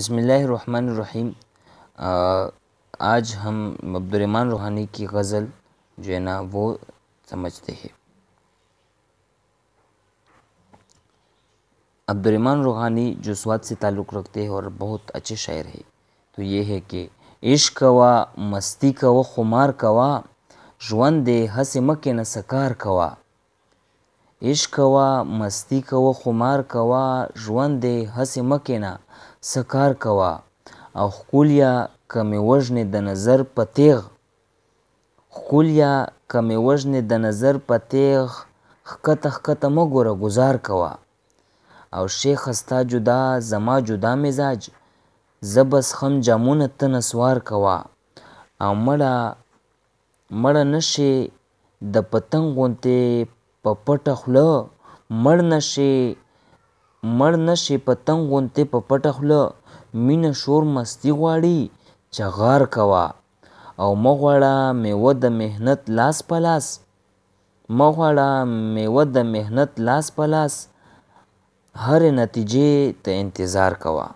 بسم اللہ الرحمن الرحیم آج ہم عبد الرحمن روحانی کی غزل جو ہے نا وہ سمجھتے ہیں عبد الرحمن روحانی جو سواد سے تعلق رکھتے ہیں اور بہت اچھے شاعر ہے تو یہ ہے کہ عشق کوا مستی کوا خمار کوا جوان ہس مکے نہ سکار کوا عشق کوا مستی کوا خمار کوا جوان دے ہس مکے نہ سکار کوا او خولیا کمی وژنې د نظر په تیغ خولیا کمی وژنې د نظر په تیغ خکته خکته مه ګوره گزار کوه او شیخ ستا جدا زما جدا مزاج زه بس خم جامونه ته نسوار کوه او مړه مړه نشي د پتنګ غوندې په پټه خوله مړ نشي مړ نه شي پتنګ غوندې په پټه خوله مینه شور مستي غواړي چغار کوه او مه غواړه میوه د محنت لاس په لاس مه غواړه میوه د محنت لاس په لاس هرې نتیجې ته انتظار کوه